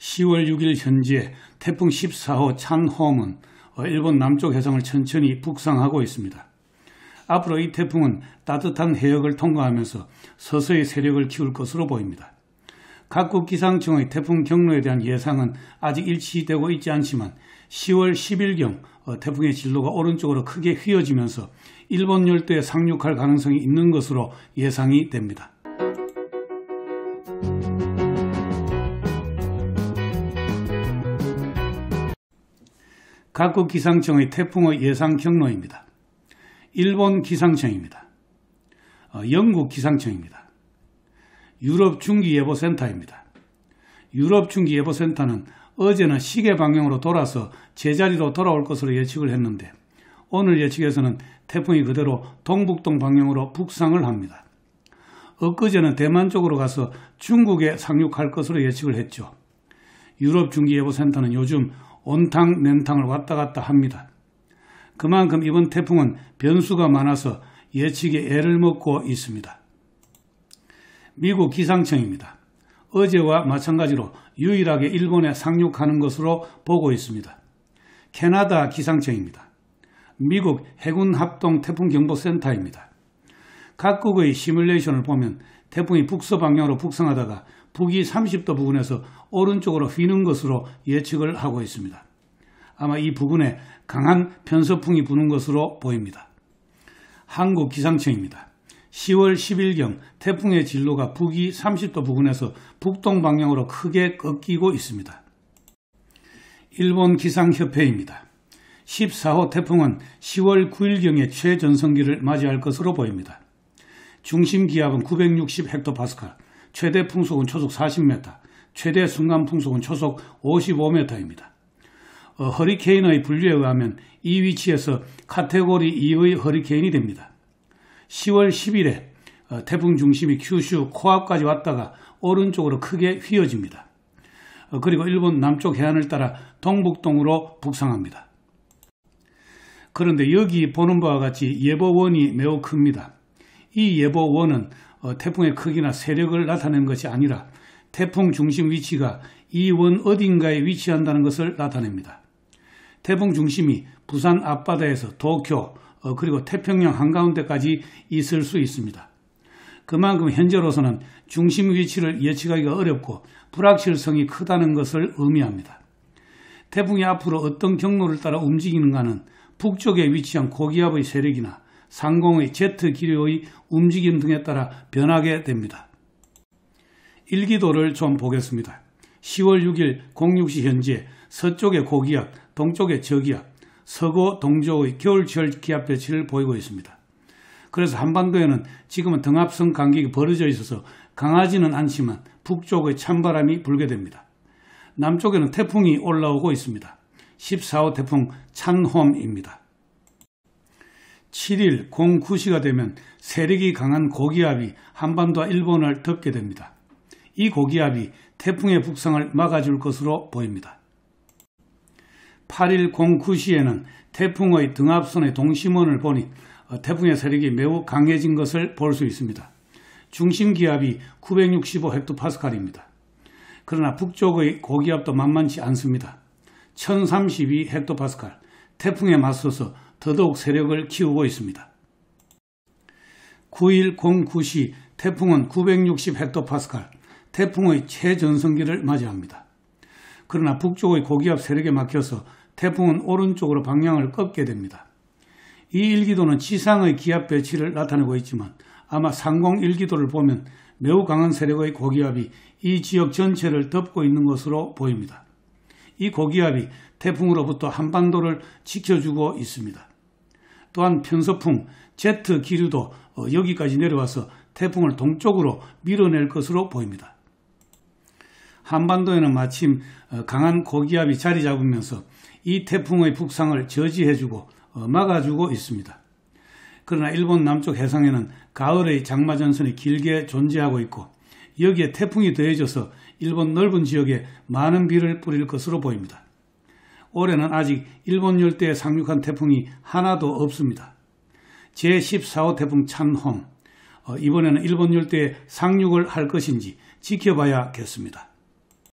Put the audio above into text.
10월 6일 현재 태풍 14호 찬홈은 어, 일본 남쪽 해상을 천천히 북상하고 있습니다. 앞으로 이 태풍은 따뜻한 해역을 통과하면서 서서히 세력을 키울 것으로 보입니다. 각국 기상청의 태풍 경로에 대한 예상은 아직 일치되고 있지 않지만 10월 10일경 어, 태풍의 진로가 오른쪽으로 크게 휘어지면서 일본 열도에 상륙할 가능성이 있는 것으로 예상이 됩니다. 각국 기상청의 태풍의 예상 경로입니다. 일본 기상청입니다. 어, 영국 기상청입니다. 유럽 중기예보센터입니다. 유럽 중기예보센터는 어제는 시계 방향으로 돌아서 제자리로 돌아올 것으로 예측을 했는데 오늘 예측에서는 태풍이 그대로 동북동 방향으로 북상을 합니다. 엊그제는 대만 쪽으로 가서 중국에 상륙할 것으로 예측을 했죠. 유럽 중기예보센터는 요즘 온탕, 냉탕을 왔다 갔다 합니다. 그만큼 이번 태풍은 변수가 많아서 예측에 애를 먹고 있습니다. 미국 기상청입니다. 어제와 마찬가지로 유일하게 일본에 상륙하는 것으로 보고 있습니다. 캐나다 기상청입니다. 미국 해군 합동 태풍 경보센터입니다. 각국의 시뮬레이션을 보면 태풍이 북서 방향으로 북상하다가 북위 30도 부근에서 오른쪽으로 휘는 것으로 예측을 하고 있습니다. 아마 이 부근에 강한 편서풍이 부는 것으로 보입니다. 한국 기상청입니다. 10월 10일경 태풍의 진로가 북위 30도 부근에서 북동 방향으로 크게 꺾이고 있습니다. 일본 기상협회입니다. 14호 태풍은 10월 9일경에 최전성기를 맞이할 것으로 보입니다. 중심 기압은 960헥토파스칼, 최대 풍속은 초속 40m, 최대 순간 풍속은 초속 55m입니다. 어, 허리케인의 분류에 의하면 이 위치에서 카테고리 2의 허리케인이 됩니다. 10월 10일에 어, 태풍 중심이 큐슈 코앞까지 왔다가 오른쪽으로 크게 휘어집니다. 어, 그리고 일본 남쪽 해안을 따라 동북동으로 북상합니다. 그런데 여기 보는 바와 같이 예보원이 매우 큽니다. 이 예보원은 어, 태풍의 크기나 세력을 나타낸 것이 아니라 태풍 중심 위치가 이 원 어딘가에 위치한다는 것을 나타냅니다. 태풍 중심이 부산 앞바다에서 도쿄 어, 그리고 태평양 한가운데까지 있을 수 있습니다. 그만큼 현재로서는 중심 위치를 예측하기가 어렵고 불확실성이 크다는 것을 의미합니다. 태풍이 앞으로 어떤 경로를 따라 움직이는가는 북쪽에 위치한 고기압의 세력이나 상공의 제트 기류의 움직임 등에 따라 변하게 됩니다. 일기도를 좀 보겠습니다. 10월 6일 06시 현재 서쪽의 고기압, 동쪽의 저기압, 서고 동조의 겨울철 기압 배치를 보이고 있습니다. 그래서 한반도에는 지금은 등압성 간격이 벌어져 있어서 강하지는 않지만 북쪽의 찬바람이 불게 됩니다. 남쪽에는 태풍이 올라오고 있습니다. 14호 태풍 찬홈입니다. 7일 09시가 되면 세력이 강한 고기압이 한반도와 일본을 덮게 됩니다. 이 고기압이 태풍의 북상을 막아줄 것으로 보입니다. 8일 09시에는 태풍의 등압선의 동심원을 보니 어, 태풍의 세력이 매우 강해진 것을 볼 수 있습니다. 중심 기압이 965 헥토파스칼입니다. 그러나 북쪽의 고기압도 만만치 않습니다. 1032 헥토파스칼, 태풍에 맞서서 더더욱 세력을 키우고 있습니다. 9일 09시 태풍은 960헥토파스칼, 태풍의 최전성기를 맞이합니다. 그러나 북쪽의 고기압 세력에 막혀서 태풍은 오른쪽으로 방향을 꺾게 됩니다. 이 일기도는 지상의 기압 배치를 나타내고 있지만 아마 상공 일기도를 보면 매우 강한 세력의 고기압이 이 지역 전체를 덮고 있는 것으로 보입니다. 이 고기압이 태풍으로부터 한반도를 지켜주고 있습니다. 또한 편서풍, 제트 기류도 어, 여기까지 내려와서 태풍을 동쪽으로 밀어낼 것으로 보입니다. 한반도에는 마침 어, 강한 고기압이 자리 잡으면서 이 태풍의 북상을 저지해주고 어, 막아주고 있습니다. 그러나 일본 남쪽 해상에는 가을의 장마전선이 길게 존재하고 있고 여기에 태풍이 더해져서 일본 넓은 지역에 많은 비를 뿌릴 것으로 보입니다. 올해는 아직 일본 열대에 상륙한 태풍이 하나도 없습니다. 제14호 태풍 찬홈, 어, 이번에는 일본 열대에 상륙을 할 것인지 지켜봐야겠습니다.